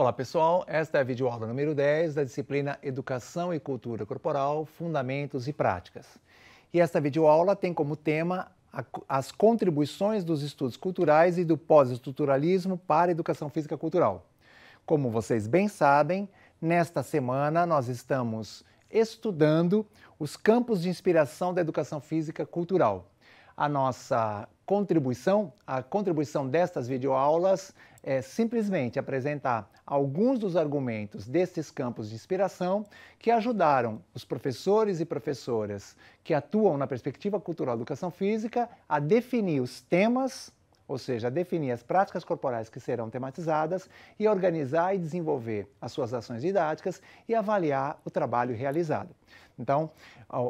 Olá pessoal, esta é a videoaula número 10 da disciplina Educação e Cultura Corporal, Fundamentos e Práticas. E esta videoaula tem como tema as contribuições dos estudos culturais e do pós-estruturalismo para a educação física cultural. Como vocês bem sabem, nesta semana nós estamos estudando os campos de inspiração da educação física cultural. A nossa contribuição, a contribuição destas videoaulas é simplesmente apresentar alguns dos argumentos destes campos de inspiração que ajudaram os professores e professoras que atuam na perspectiva cultural da educação física a definir os temas, ou seja, a definir as práticas corporais que serão tematizadas e organizar e desenvolver as suas ações didáticas e avaliar o trabalho realizado. Então,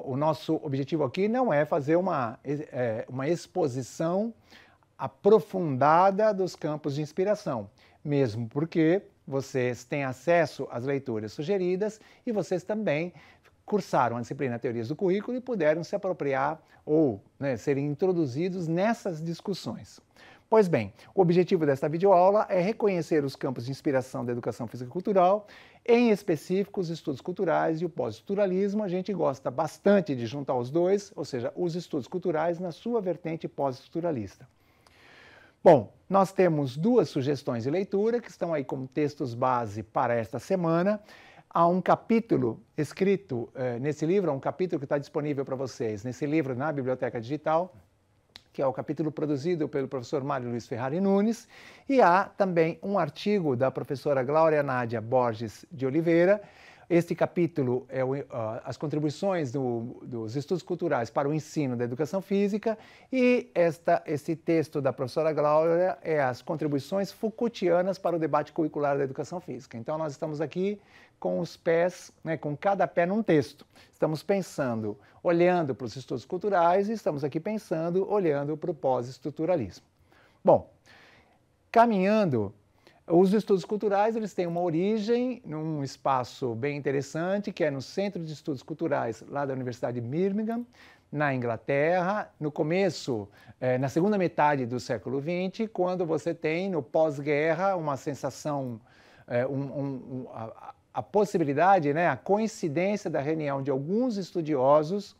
o nosso objetivo aqui não é fazer uma, é, uma exposição aprofundada dos campos de inspiração, mesmo porque vocês têm acesso às leituras sugeridas e vocês também cursaram a disciplina Teorias do Currículo e puderam se apropriar ou né, serem introduzidos nessas discussões. Pois bem, o objetivo desta videoaula é reconhecer os campos de inspiração da educação física cultural, em específico os estudos culturais e o pós-estruturalismo. A gente gosta bastante de juntar os dois, ou seja, os estudos culturais na sua vertente pós-estruturalista. Bom, nós temos duas sugestões de leitura que estão aí como textos base para esta semana há um capítulo escrito eh, nesse livro, um capítulo que está disponível para vocês nesse livro na biblioteca digital, que é o capítulo produzido pelo professor Mário Luiz Ferrari Nunes, e há também um artigo da professora Glória Nádia Borges de Oliveira. Este capítulo é o, uh, as contribuições do, dos estudos culturais para o ensino da educação física e esta, esse texto da professora Glória é as contribuições Foucaultianas para o debate curricular da educação física. Então, nós estamos aqui com os pés, né, com cada pé num texto. Estamos pensando, olhando para os estudos culturais e estamos aqui pensando, olhando para o pós-estruturalismo. Bom, caminhando, os estudos culturais eles têm uma origem num espaço bem interessante, que é no Centro de Estudos Culturais lá da Universidade de Birmingham, na Inglaterra, no começo, eh, na segunda metade do século XX, quando você tem no pós-guerra uma sensação, eh, um, um, um, a, a possibilidade, né, a coincidência da reunião de alguns estudiosos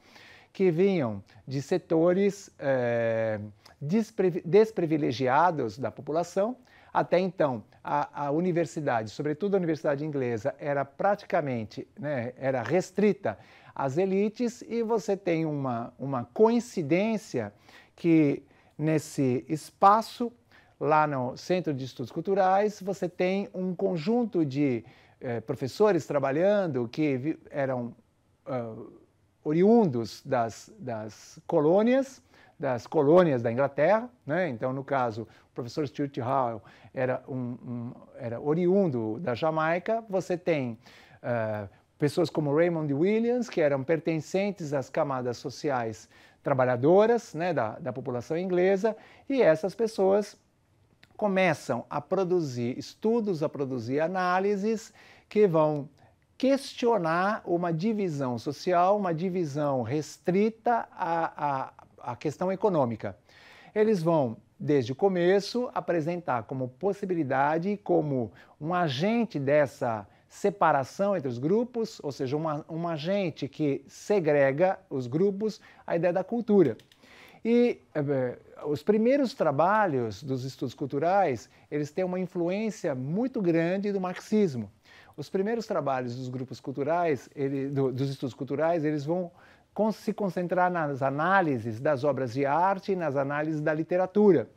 que vinham de setores é, desprivilegiados da população. Até então, a, a, universidade, sobretudo a universidade inglesa, era praticamente, né, era restrita às elites e você tem uma, uma coincidência que nesse espaço, lá no Centro de Estudos Culturais, você tem um conjunto de eh, professores trabalhando que eram uh, oriundos das, das colônias, das colônias da Inglaterra. Né? Então, no caso, o professor Stuart Hall era, um, um era oriundo da Jamaica. Você tem uh, pessoas como Raymond Williams, que eram pertencentes às camadas sociais trabalhadoras né, da, da população inglesa, e essas pessoas começam a produzir estudos, a produzir análises que vão questionar uma divisão social, uma divisão restrita à, à, à questão econômica. Eles vão desde o começo, apresentar como possibilidade, como um agente dessa separação entre os grupos, ou seja, uma, um agente que segrega os grupos, a ideia da cultura. E é, é, os primeiros trabalhos dos estudos culturais, eles têm uma influência muito grande do marxismo. Os primeiros trabalhos dos grupos culturais, ele, do, dos estudos culturais, eles vão se concentrar nas análises das obras de arte e nas análises da literatura.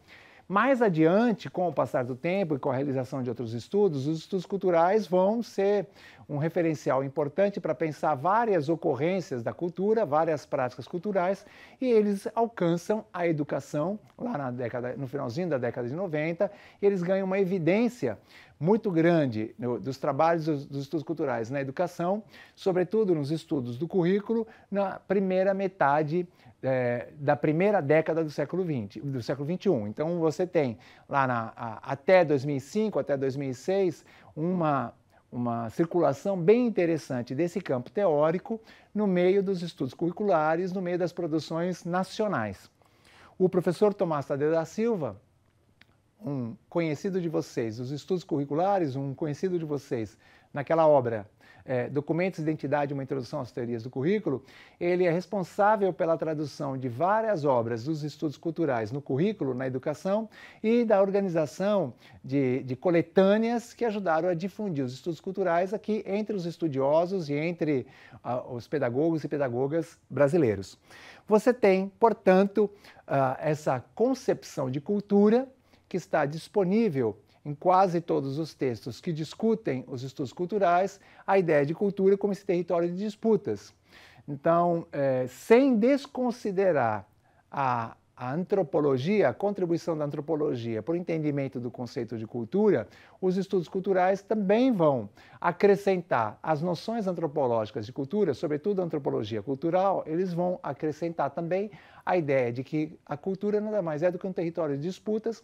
Mais adiante, com o passar do tempo e com a realização de outros estudos, os estudos culturais vão ser um referencial importante para pensar várias ocorrências da cultura, várias práticas culturais, e eles alcançam a educação lá na década, no finalzinho da década de 90, eles ganham uma evidência muito grande no, dos trabalhos dos, dos, estudos culturais na educação, sobretudo nos estudos do currículo, na primeira metade é, da primeira década do século 20, do século XXI. Então você tem lá na, a, até 2005, até 2006, uma uma circulação bem interessante desse campo teórico no meio dos estudos curriculares, no meio das produções nacionais. O professor Tomás Tadeu da Silva, um conhecido de vocês, os estudos curriculares, um conhecido de vocês, naquela obra é, Documentos de Identidade, uma introdução às teorias do currículo, ele é responsável pela tradução de várias obras dos estudos culturais no currículo, na educação, e da organização de, de coletâneas que ajudaram a difundir os estudos culturais aqui entre os estudiosos e entre os pedagogos e pedagogas brasileiros. Você tem, portanto, ah, essa concepção de cultura que está disponível em quase todos os textos que discutem os estudos culturais a ideia de cultura como esse território de disputas. Então, é, sem desconsiderar a, a antropologia, a contribuição da antropologia para o entendimento do conceito de cultura, os estudos culturais também vão acrescentar as noções antropológicas de cultura, sobretudo a antropologia cultural, eles vão acrescentar também a ideia de que a cultura nada mais é do que um território de disputas,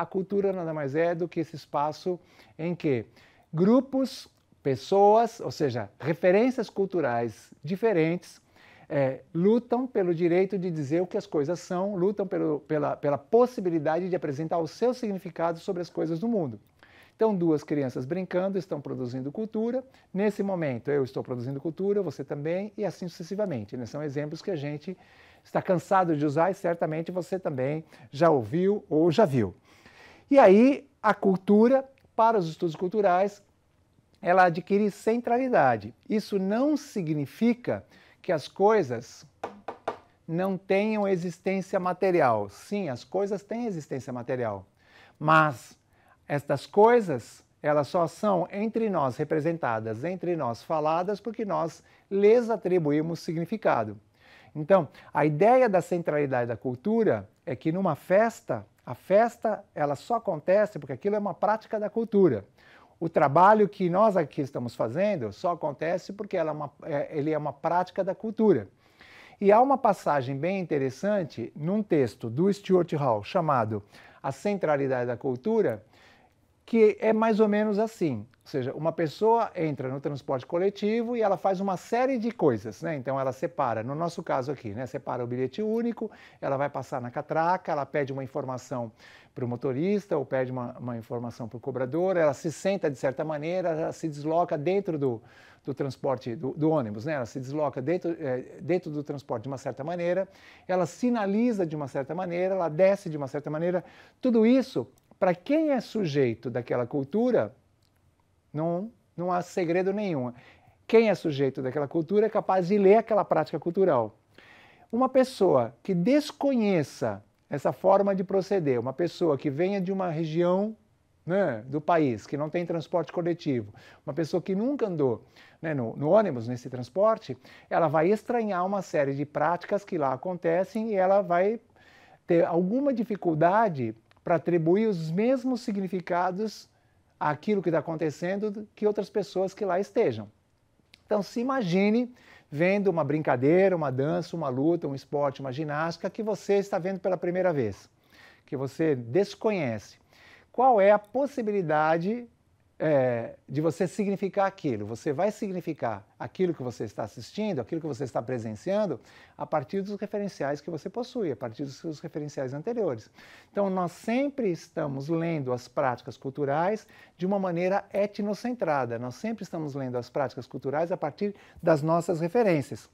a cultura nada mais é do que esse espaço em que grupos, pessoas, ou seja, referências culturais diferentes, é, lutam pelo direito de dizer o que as coisas são, lutam pelo, pela, pela possibilidade de apresentar o seu significado sobre as coisas do mundo. Então, duas crianças brincando estão produzindo cultura. Nesse momento, eu estou produzindo cultura, você também, e assim sucessivamente. Né? São exemplos que a gente está cansado de usar e certamente você também já ouviu ou já viu. E aí a cultura, para os estudos culturais, ela adquire centralidade. Isso não significa que as coisas não tenham existência material. Sim, as coisas têm existência material, mas estas coisas elas só são entre nós representadas, entre nós faladas, porque nós lhes atribuímos significado. Então, a ideia da centralidade da cultura é que numa festa a festa, ela só acontece porque aquilo é uma prática da cultura. O trabalho que nós aqui estamos fazendo só acontece porque é uma, é, ele é uma prática da cultura. E há uma passagem bem interessante num texto do Stuart Hall chamado A Centralidade da Cultura, que é mais ou menos assim. Ou seja, uma pessoa entra no transporte coletivo e ela faz uma série de coisas, né? Então ela separa, no nosso caso aqui, né? Separa o bilhete único, ela vai passar na catraca, ela pede uma informação para o motorista ou pede uma, uma informação para o cobrador, ela se senta de certa maneira, ela se desloca dentro do, do transporte, do, do, ônibus, né? Ela se desloca dentro, é, dentro do transporte de uma certa maneira, ela sinaliza de uma certa maneira, ela desce de uma certa maneira. Tudo isso para quem é sujeito daquela cultura, não, não há segredo nenhum. Quem é sujeito daquela cultura é capaz de ler aquela prática cultural. Uma pessoa que desconheça essa forma de proceder, uma pessoa que venha de uma região né, do país, que não tem transporte coletivo, uma pessoa que nunca andou né, no, no, ônibus, nesse transporte, ela vai estranhar uma série de práticas que lá acontecem e ela vai ter alguma dificuldade para atribuir os mesmos significados àquilo que está acontecendo que outras pessoas que lá estejam. Então, se imagine vendo uma brincadeira, uma dança, uma luta, um esporte, uma ginástica que você está vendo pela primeira vez, que você desconhece. Qual é a possibilidade é, de você significar aquilo. Você vai significar aquilo que você está assistindo, aquilo que você está presenciando, a partir dos referenciais que você possui, a partir dos seus referenciais anteriores. Então, nós sempre estamos lendo as práticas culturais de uma maneira etnocentrada, nós sempre estamos lendo as práticas culturais a partir das nossas referências.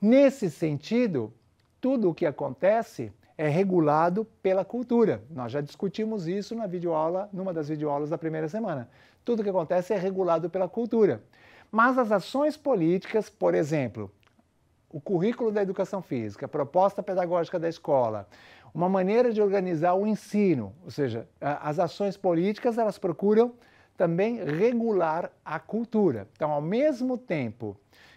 Nesse sentido, tudo o que acontece é regulado pela cultura. Nós já discutimos isso na videoaula, numa das videoaulas da primeira semana. Tudo que acontece é regulado pela cultura. Mas as ações políticas, por exemplo, o currículo da educação física, a proposta pedagógica da escola, uma maneira de organizar o ensino, ou seja, as ações políticas, elas procuram também regular a cultura. Então, ao mesmo tempo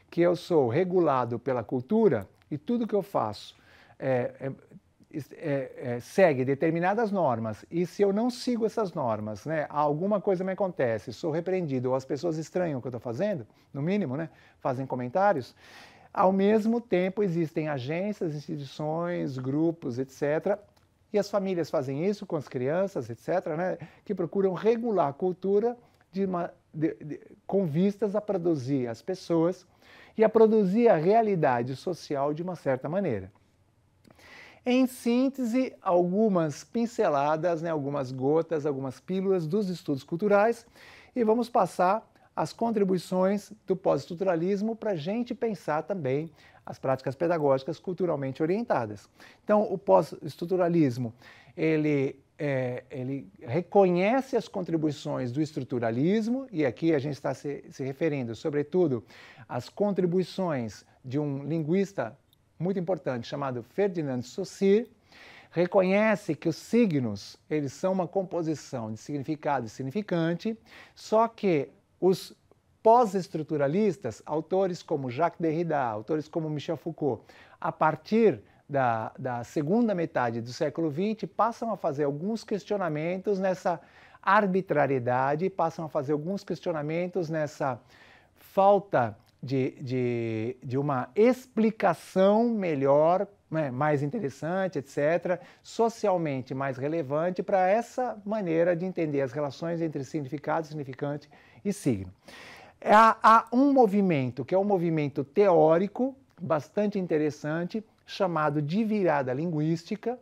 que eu sou regulado pela cultura e tudo que eu faço é, é, é, é, segue determinadas normas e se eu não sigo essas normas, né, alguma coisa me acontece, sou repreendido ou as pessoas estranham o que eu estou fazendo, no mínimo, né, fazem comentários. Ao mesmo tempo, existem agências, instituições, grupos, etc. E as famílias fazem isso com as crianças, etc., né, que procuram regular a cultura de uma, de, de, com vistas a produzir as pessoas e a produzir a realidade social de uma certa maneira. Em síntese, algumas pinceladas, né, algumas gotas, algumas pílulas dos estudos culturais e vamos passar as contribuições do pós-estruturalismo para a gente pensar também as práticas pedagógicas culturalmente orientadas. Então, o pós-estruturalismo, ele, é, ele reconhece as contribuições do estruturalismo, e aqui a gente está se, se referindo, sobretudo, às contribuições de um linguista muito importante, chamado Ferdinand Saussure, reconhece que os signos eles são uma composição de significado e significante, só que os pós-estruturalistas, autores como Jacques Derrida, autores como Michel Foucault, a partir da, da, segunda metade do século XX, passam a fazer alguns questionamentos nessa arbitrariedade, passam a fazer alguns questionamentos nessa falta de, de, de uma explicação melhor, né, mais interessante, etc., socialmente mais relevante para essa maneira de entender as relações entre significado, significante e signo. É, há, há um movimento, que é um movimento teórico, bastante interessante, chamado de virada linguística,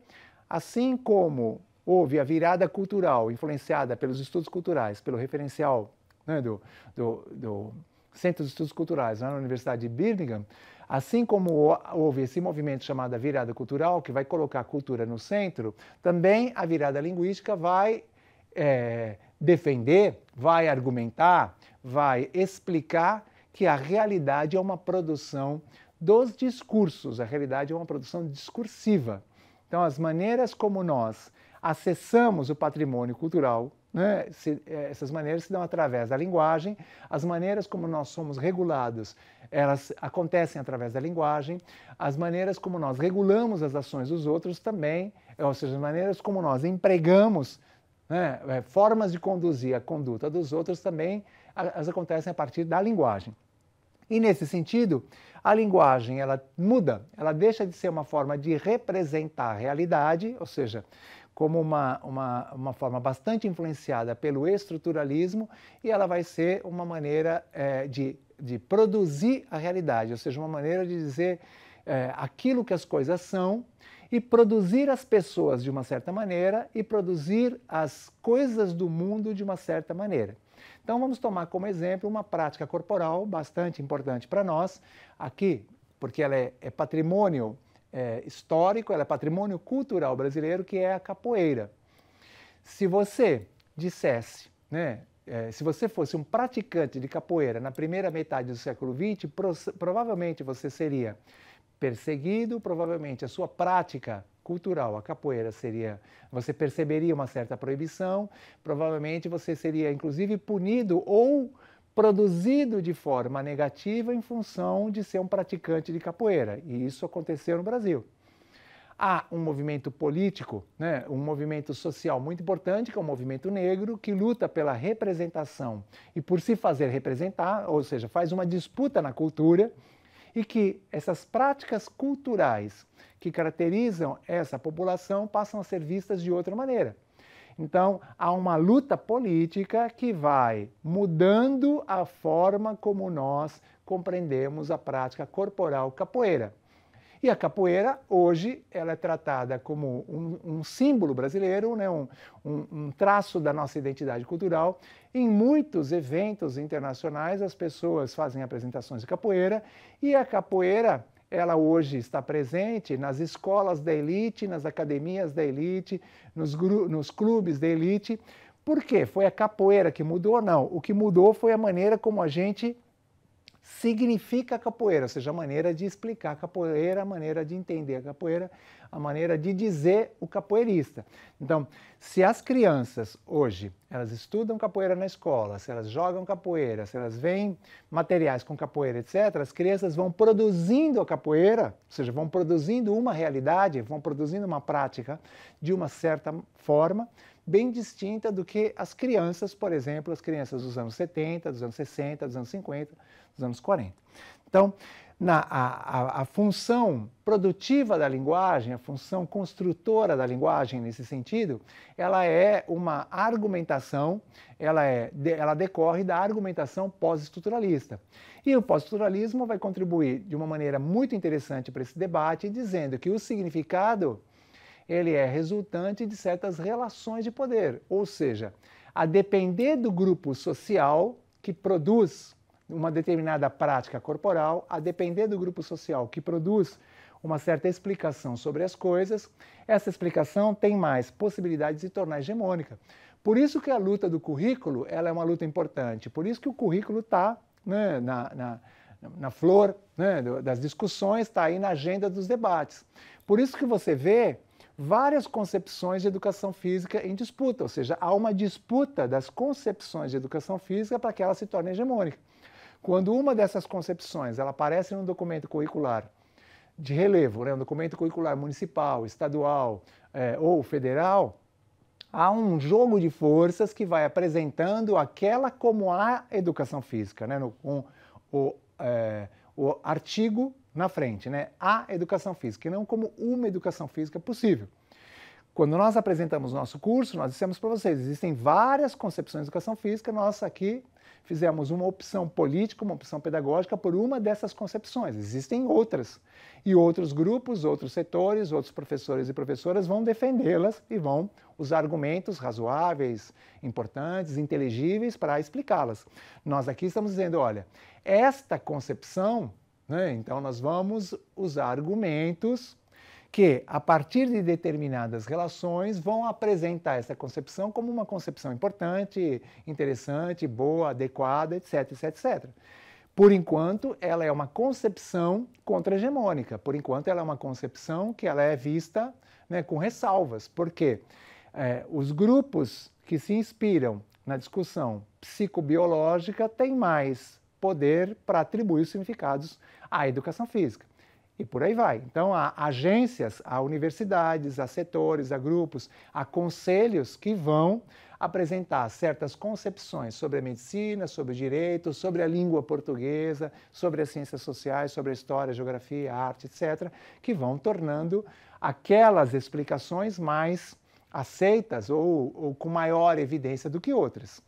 assim como houve a virada cultural influenciada pelos estudos culturais, pelo referencial né, do, do, do Centro de Estudos Culturais na Universidade de Birmingham, assim como houve esse movimento chamado virada cultural, que vai colocar a cultura no centro, também a virada linguística vai é, defender, vai argumentar, vai explicar que a realidade é uma produção dos discursos, a realidade é uma produção discursiva. Então, as maneiras como nós acessamos o patrimônio cultural, né? Se, eh, essas maneiras se dão através da linguagem, as maneiras como nós somos regulados, elas acontecem através da linguagem, as maneiras como nós regulamos as ações dos outros também, ou seja, as maneiras como nós empregamos né, eh, formas de conduzir a conduta dos outros também, elas acontecem a partir da linguagem. E nesse sentido, a linguagem ela muda, ela deixa de ser uma forma de representar a realidade, ou seja, como uma, uma, uma forma bastante influenciada pelo estruturalismo e ela vai ser uma maneira é, de, de produzir a realidade, ou seja, uma maneira de dizer é, aquilo que as coisas são e produzir as pessoas de uma certa maneira e produzir as coisas do mundo de uma certa maneira. Então vamos tomar como exemplo uma prática corporal bastante importante para nós, aqui, porque ela é, é patrimônio é, histórico, ela é patrimônio cultural brasileiro, que é a capoeira. Se você dissesse, né, é, se você fosse um praticante de capoeira na primeira metade do século XX, pro, provavelmente você seria perseguido, provavelmente a sua prática cultural, a capoeira seria, você perceberia uma certa proibição, provavelmente você seria inclusive punido ou produzido de forma negativa em função de ser um praticante de capoeira. E isso aconteceu no Brasil. Há um movimento político, né, um movimento social muito importante, que é o movimento negro, que luta pela representação e por se fazer representar, ou seja, faz uma disputa na cultura, e que essas práticas culturais que caracterizam essa população passam a ser vistas de outra maneira. Então, há uma luta política que vai mudando a forma como nós compreendemos a prática corporal capoeira. E a capoeira, hoje, ela é tratada como um, um símbolo brasileiro, né? Um, um, um, traço da nossa identidade cultural. Em muitos eventos internacionais, as pessoas fazem apresentações de capoeira e a capoeira ela hoje está presente nas escolas da elite, nas academias da elite, nos, nos clubes da elite. Por quê? Foi a capoeira que mudou? Não. O que mudou foi a maneira como a gente significa capoeira, ou seja, a maneira de explicar a capoeira, a maneira de entender a capoeira, a maneira de dizer o capoeirista. Então, se as crianças hoje elas estudam capoeira na escola, se elas jogam capoeira, se elas veem materiais com capoeira, etc., as crianças vão produzindo a capoeira, ou seja, vão produzindo uma realidade, vão produzindo uma prática de uma certa forma, bem distinta do que as crianças, por exemplo, as crianças dos anos 70, dos anos 60, dos anos 50, dos anos 40. Então, na, a, a, a, função produtiva da linguagem, a função construtora da linguagem nesse sentido, ela é uma argumentação, ela, é, ela decorre da argumentação pós-estruturalista. E o pós-estruturalismo vai contribuir de uma maneira muito interessante para esse debate, dizendo que o significado ele é resultante de certas relações de poder, ou seja, a depender do grupo social que produz uma determinada prática corporal, a depender do grupo social que produz uma certa explicação sobre as coisas, essa explicação tem mais possibilidade de se tornar hegemônica. Por isso que a luta do currículo ela é uma luta importante, por isso que o currículo está né, na, na, na, flor né, das discussões, está aí na agenda dos debates. Por isso que você vê várias concepções de educação física em disputa, ou seja, há uma disputa das concepções de educação física para que ela se torne hegemônica. Quando uma dessas concepções ela aparece num documento curricular de relevo, né, um documento curricular municipal, estadual é, ou federal, há um jogo de forças que vai apresentando aquela como a educação física, né, no, com o, é, o artigo na frente, né? A educação física, e não como uma educação física possível. Quando nós apresentamos nosso curso, nós dissemos para vocês, existem várias concepções de educação física, nós aqui fizemos uma opção política, uma opção pedagógica por uma dessas concepções. Existem outras. E outros grupos, outros setores, outros professores e professoras vão defendê-las e vão usar argumentos razoáveis, importantes, inteligíveis para explicá-las. Nós aqui estamos dizendo, olha, esta concepção né? Então, nós vamos usar argumentos que, a partir de determinadas relações, vão apresentar essa concepção como uma concepção importante, interessante, boa, adequada, etc, etc, etc. Por enquanto, ela é uma concepção contra-hegemônica. Por enquanto, ela é uma concepção que ela é vista né, com ressalvas, porque é, os grupos que se inspiram na discussão psicobiológica têm mais poder para atribuir significados à educação física. E por aí vai. Então, há agências, há universidades, há setores, há grupos, há conselhos que vão apresentar certas concepções sobre a medicina, sobre o direito, sobre a língua portuguesa, sobre as ciências sociais, sobre a história, a geografia, a arte, etc., que vão tornando aquelas explicações mais aceitas ou, ou com maior evidência do que outras.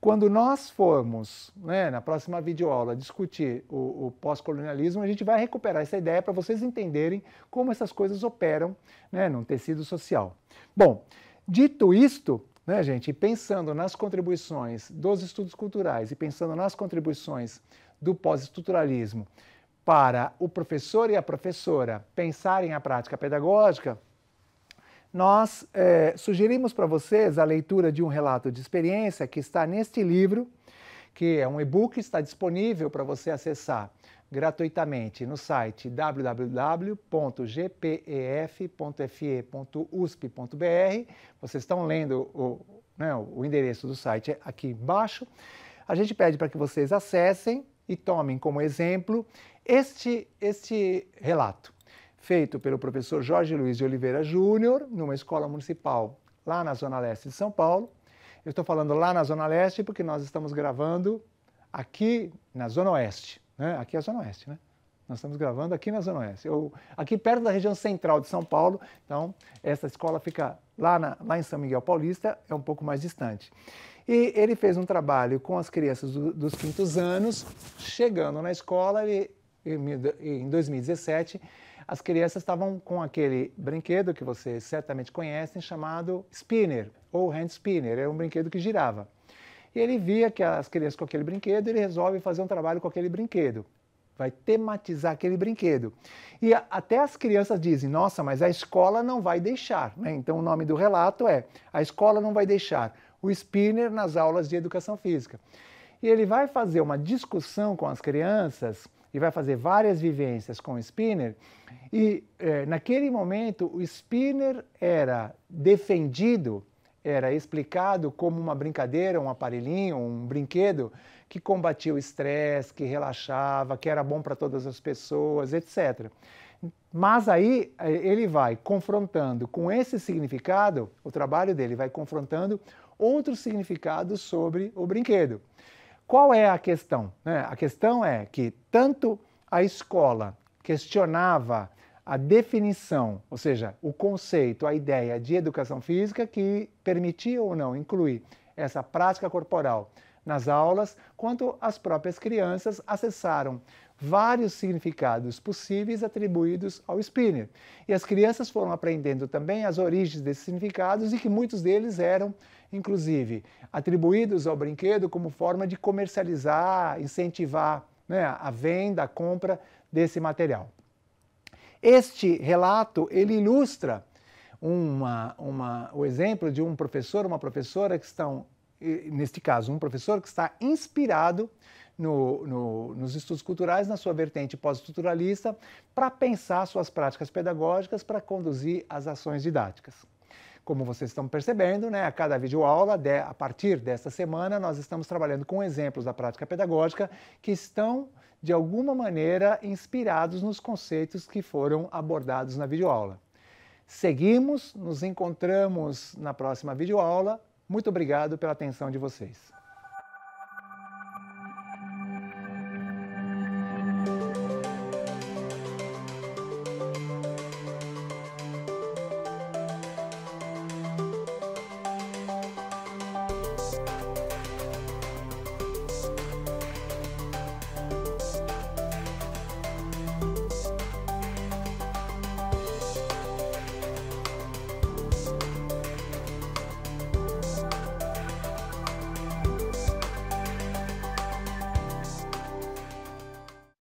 Quando nós formos, né, na próxima videoaula, discutir o, o pós-colonialismo, a gente vai recuperar essa ideia para vocês entenderem como essas coisas operam né, num tecido social. Bom, dito isto, né, gente, pensando nas contribuições dos estudos culturais e pensando nas contribuições do pós-estruturalismo para o professor e a professora pensarem a prática pedagógica, nós é, sugerimos para vocês a leitura de um relato de experiência que está neste livro, que é um e-book, está disponível para você acessar gratuitamente no site www.gpef.fe.usp.br. Vocês estão lendo o, né, o endereço do site aqui embaixo. A gente pede para que vocês acessem e tomem como exemplo este, este relato feito pelo professor Jorge Luiz de Oliveira Júnior, numa escola municipal lá na Zona Leste de São Paulo. Eu estou falando lá na Zona Leste porque nós estamos gravando aqui na Zona Oeste. Né? Aqui é a Zona Oeste, né? Nós estamos gravando aqui na Zona Oeste, eu, aqui perto da região central de São Paulo. Então, essa escola fica lá, na, lá em São Miguel Paulista, é um pouco mais distante. E ele fez um trabalho com as crianças do, dos quintos anos. Chegando na escola, ele, em 2017, as crianças estavam com aquele brinquedo que vocês certamente conhecem, chamado spinner, ou hand spinner, é um brinquedo que girava. E ele via que as crianças com aquele brinquedo, ele resolve fazer um trabalho com aquele brinquedo. Vai tematizar aquele brinquedo. E até as crianças dizem: nossa, mas a escola não vai deixar. Né? Então, o nome do relato é: a escola não vai deixar o spinner nas aulas de educação física. E ele vai fazer uma discussão com as crianças e vai fazer várias vivências com o Spinner. E é, naquele momento, o Spinner era defendido, era explicado como uma brincadeira, um aparelhinho, um brinquedo que combatia o estresse, que relaxava, que era bom para todas as pessoas, etc. Mas aí é, ele vai confrontando com esse significado, o trabalho dele vai confrontando outros significados sobre o brinquedo. Qual é a questão? Né? A questão é que tanto a escola questionava a definição, ou seja, o conceito, a ideia de educação física que permitia ou não incluir essa prática corporal nas aulas, quanto as próprias crianças acessaram vários significados possíveis atribuídos ao Spinner. E as crianças foram aprendendo também as origens desses significados e que muitos deles eram, inclusive, atribuídos ao brinquedo como forma de comercializar, incentivar né, a venda, a compra desse material. Este relato ele ilustra uma, uma, o exemplo de um professor, uma professora que estão, neste caso, um professor que está inspirado no, no, nos estudos culturais, na sua vertente pós-estruturalista, para pensar suas práticas pedagógicas para conduzir as ações didáticas. Como vocês estão percebendo, né, a cada videoaula, de, a partir desta semana, nós estamos trabalhando com exemplos da prática pedagógica que estão, de alguma maneira, inspirados nos conceitos que foram abordados na videoaula. Seguimos, nos encontramos na próxima videoaula. Muito obrigado pela atenção de vocês.